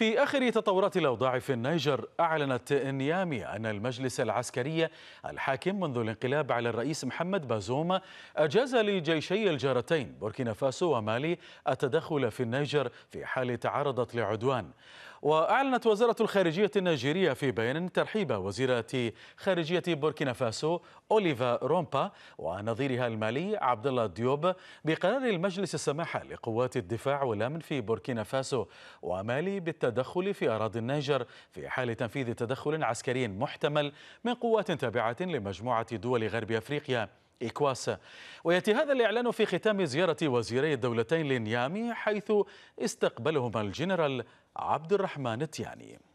في آخر تطورات الأوضاع في النيجر أعلنت نيامي أن المجلس العسكري الحاكم منذ الانقلاب على الرئيس محمد بازوم أجاز لجيشي الجارتين بوركينا فاسو ومالي التدخل في النيجر في حال تعرضت لعدوان وأعلنت وزارة الخارجية النيجيرية في بيان ترحيب وزيرة خارجية بوركينا فاسو أوليفا رومبا ونظيرها المالي عبد الله ديوب بقرار المجلس السماح لقوات الدفاع والأمن في بوركينا فاسو ومالي بالتدخل في أراضي النيجر في حال تنفيذ تدخل عسكري محتمل من قوات تابعة لمجموعة دول غرب أفريقيا إكواسا ويأتي هذا الإعلان في ختام زيارة وزيري الدولتين لنيامي حيث استقبلهما الجنرال عبد الرحمن التياني